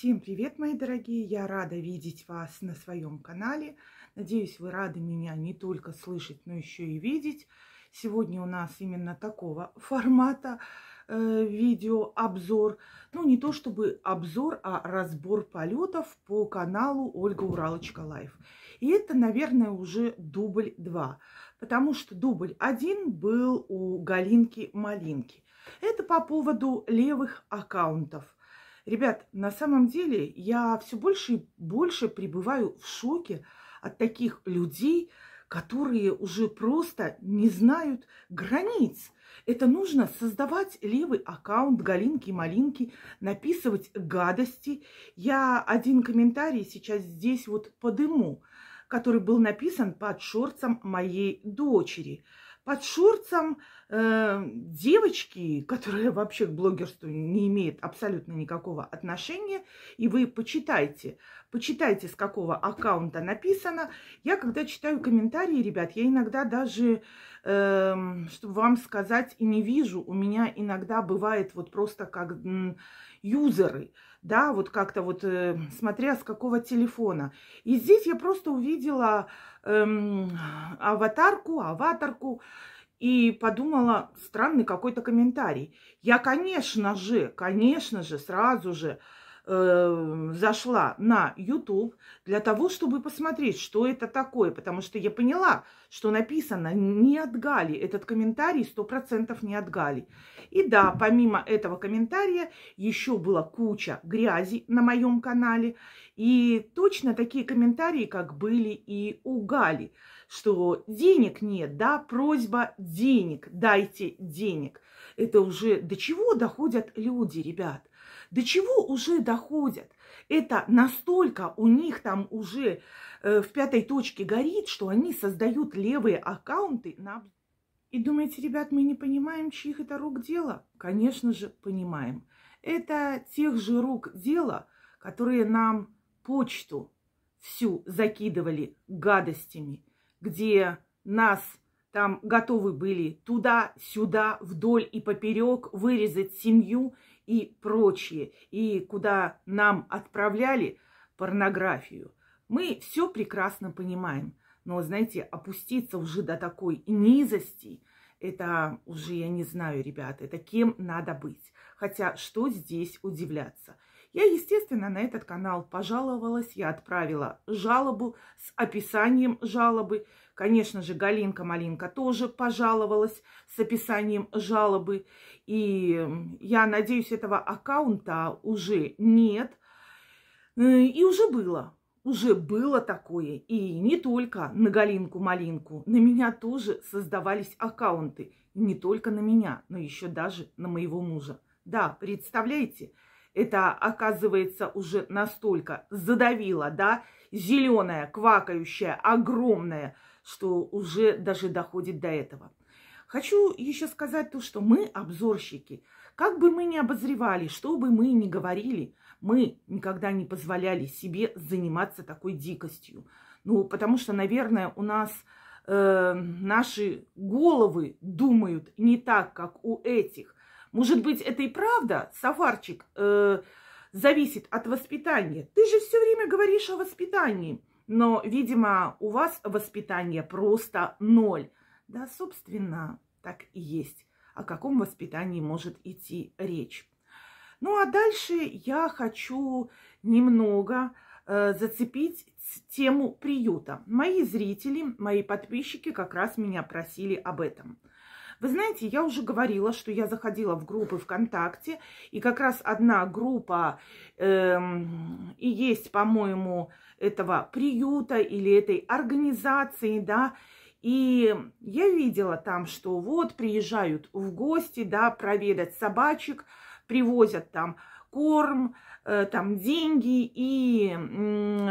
Всем привет, мои дорогие! Я рада видеть вас на своем канале. Надеюсь, вы рады меня не только слышать, но еще и видеть. Сегодня у нас именно такого формата э, видеообзор. Ну, не то чтобы обзор, а разбор полетов по каналу Ольга Уралочка Лайф. И это, наверное, уже дубль 2, потому что дубль 1 был у Галинки Малинки. Это по поводу левых аккаунтов – Ребят, на самом деле я все больше и больше пребываю в шоке от таких людей, которые уже просто не знают границ. Это нужно создавать левый аккаунт Галинки и Малинки, написывать гадости. Я один комментарий сейчас здесь вот подыму, который был написан под шорцем моей дочери – под шурцем э, эм, девочки, которая вообще к блогерству не имеет абсолютно никакого отношения, и вы почитайте, почитайте, с какого аккаунта написано. Я когда читаю комментарии, ребят, я иногда даже, э, эм, чтобы вам сказать, и не вижу, у меня иногда бывает вот просто как юзеры, да, вот как-то вот э, смотря с какого телефона. И здесь я просто увидела эм, аватарку, аватарку и подумала, странный какой-то комментарий. Я, конечно же, конечно же, сразу же Э, зашла на YouTube для того, чтобы посмотреть, что это такое, потому что я поняла, что написано не от Гали, этот комментарий 100% не от Гали. И да, помимо этого комментария еще была куча грязи на моем канале, и точно такие комментарии, как были и у Гали, что денег нет, да, просьба денег, дайте денег. Это уже до чего доходят люди, ребят до чего уже доходят. Это настолько у них там уже э, в пятой точке горит, что они создают левые аккаунты на... И думаете, ребят, мы не понимаем, чьих это рук дело? Конечно же, понимаем. Это тех же рук дело, которые нам почту всю закидывали гадостями, где нас там готовы были туда-сюда, вдоль и поперек вырезать семью – и прочие и куда нам отправляли порнографию. Мы все прекрасно понимаем, но, знаете, опуститься уже до такой низости, это уже, я не знаю, ребята, это кем надо быть. Хотя что здесь удивляться – я, естественно, на этот канал пожаловалась, я отправила жалобу с описанием жалобы. Конечно же, Галинка Малинка тоже пожаловалась с описанием жалобы. И я надеюсь, этого аккаунта уже нет. Э, и уже было. Уже было такое. И не только на Галинку Малинку. На меня тоже создавались аккаунты. Не только на меня, но еще даже на моего мужа. Да, представляете? это оказывается уже настолько задавило, да, зеленая, квакающая, огромная, что уже даже доходит до этого. Хочу еще сказать то, что мы обзорщики. Как бы мы ни обозревали, что бы мы ни говорили, мы никогда не позволяли себе заниматься такой дикостью. Ну, потому что, наверное, у нас э, наши головы думают не так, как у этих. Может быть, это и правда, Сафарчик, э, зависит от воспитания. Ты же все время говоришь о воспитании. Но, видимо, у вас воспитание просто ноль. Да, собственно, так и есть. О каком воспитании может идти речь? Ну а дальше я хочу немного э, зацепить тему приюта. Мои зрители, мои подписчики как раз меня просили об этом. Вы знаете, я уже говорила, что я заходила в группы ВКонтакте, и как раз одна группа эм, и есть, по-моему, этого приюта или этой организации, да, и я видела там, что вот приезжают в гости, да, проведать собачек, привозят там корм, э, там деньги, и э,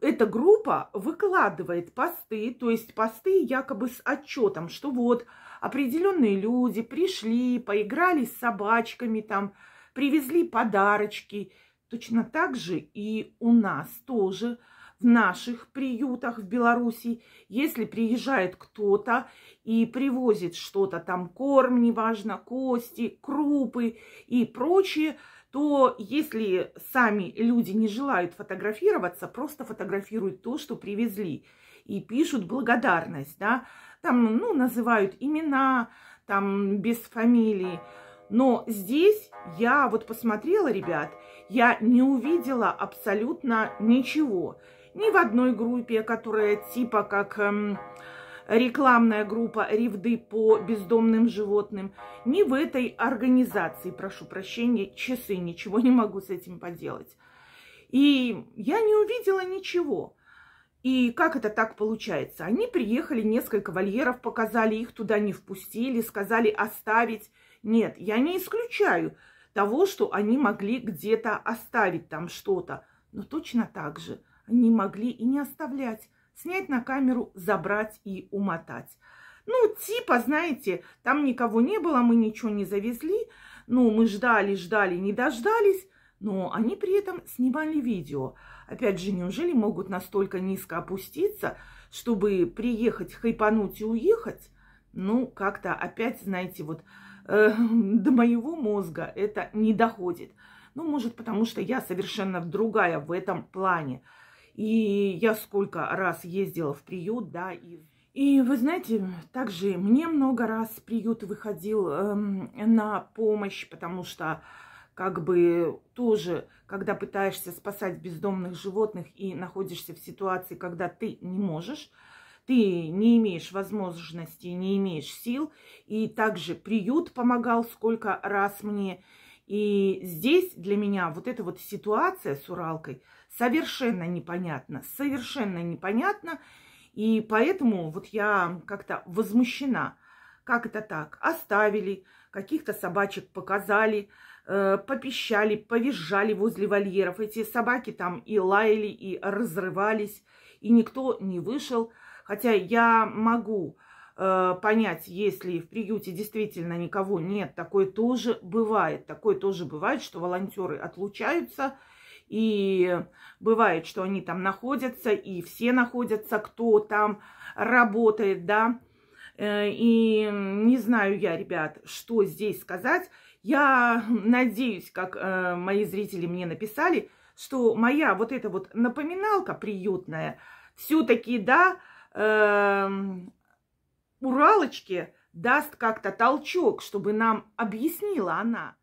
эта группа выкладывает посты, то есть посты якобы с отчетом, что вот определенные люди пришли, поиграли с собачками, там, привезли подарочки. Точно так же и у нас тоже в наших приютах в Беларуси, если приезжает кто-то и привозит что-то там, корм, неважно, кости, крупы и прочее, то если сами люди не желают фотографироваться, просто фотографируют то, что привезли и пишут благодарность, да, там, ну, называют имена, там, без фамилии. Но здесь я вот посмотрела, ребят, я не увидела абсолютно ничего. Ни в одной группе, которая типа как эм, рекламная группа Ревды по бездомным животным, ни в этой организации, прошу прощения, часы, ничего не могу с этим поделать. И я не увидела ничего. И как это так получается? Они приехали, несколько вольеров показали, их туда не впустили, сказали оставить. Нет, я не исключаю того, что они могли где-то оставить там что-то. Но точно так же они могли и не оставлять. Снять на камеру, забрать и умотать. Ну, типа, знаете, там никого не было, мы ничего не завезли. Ну, мы ждали, ждали, не дождались. Но они при этом снимали видео. Опять же, неужели могут настолько низко опуститься, чтобы приехать, хайпануть и уехать? Ну, как-то опять, знаете, вот э, до моего мозга это не доходит. Ну, может, потому что я совершенно другая в этом плане. И я сколько раз ездила в приют, да, и... И вы знаете, также мне много раз приют выходил эм, на помощь, потому что как бы тоже, когда пытаешься спасать бездомных животных и находишься в ситуации, когда ты не можешь, ты не имеешь возможности, не имеешь сил. И также приют помогал сколько раз мне. И здесь для меня вот эта вот ситуация с Уралкой совершенно непонятна, совершенно непонятна. И поэтому вот я как-то возмущена. Как это так? Оставили, каких-то собачек показали, Э, попищали, повизжали возле вольеров. Эти собаки там и лаяли, и разрывались, и никто не вышел. Хотя я могу э, понять, если в приюте действительно никого нет, такое тоже бывает. Такое тоже бывает, что волонтеры отлучаются, и бывает, что они там находятся, и все находятся, кто там работает, да. Э, и не знаю я, ребят, что здесь сказать. Я надеюсь, как э, мои зрители мне написали, что моя вот эта вот напоминалка приютная, все-таки, да, э, Уралочке даст как-то толчок, чтобы нам объяснила она.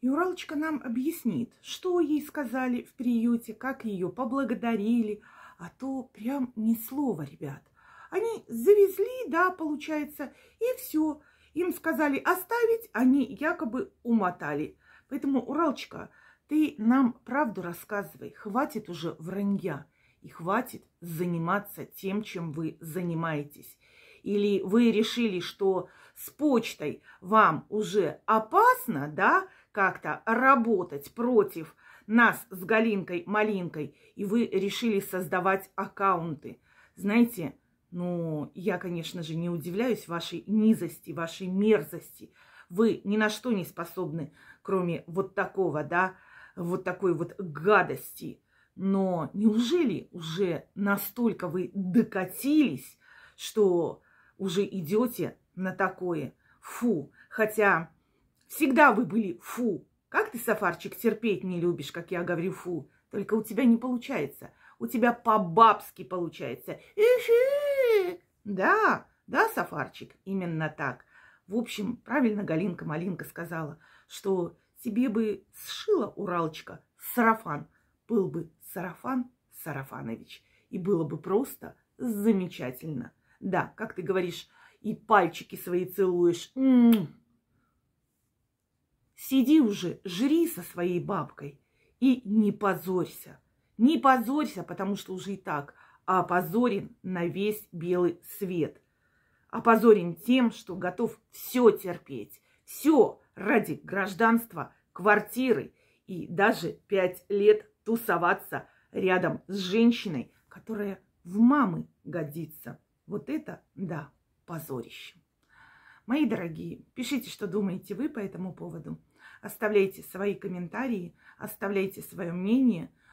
И Уралочка нам объяснит, что ей сказали в приюте, как ее поблагодарили, а то прям ни слова, ребят. Они завезли, да, получается, и все. Им сказали оставить, они якобы умотали. Поэтому, Уралочка, ты нам правду рассказывай. Хватит уже вранья. И хватит заниматься тем, чем вы занимаетесь. Или вы решили, что с почтой вам уже опасно, да, как-то работать против нас с Галинкой Малинкой, и вы решили создавать аккаунты. Знаете, ну, я, конечно же, не удивляюсь вашей низости, вашей мерзости. Вы ни на что не способны, кроме вот такого, да, вот такой вот гадости. Но неужели уже настолько вы докатились, что уже идете на такое? Фу. Хотя всегда вы были фу. Как ты, Сафарчик, терпеть не любишь, как я говорю фу? Только у тебя не получается. У тебя по-бабски получается. Иши! Да, да, Сафарчик, именно так. В общем, правильно Галинка Малинка сказала, что тебе бы сшила Уралочка сарафан. Был бы сарафан Сарафанович. И было бы просто замечательно. Да, как ты говоришь, и пальчики свои целуешь. М-м-м. Сиди уже, жри со своей бабкой и не позорься. Не позорься, потому что уже и так а опозорен на весь белый свет. Опозорен тем, что готов все терпеть, все ради гражданства, квартиры и даже пять лет тусоваться рядом с женщиной, которая в мамы годится. Вот это, да, позорище. Мои дорогие, пишите, что думаете вы по этому поводу. Оставляйте свои комментарии, оставляйте свое мнение –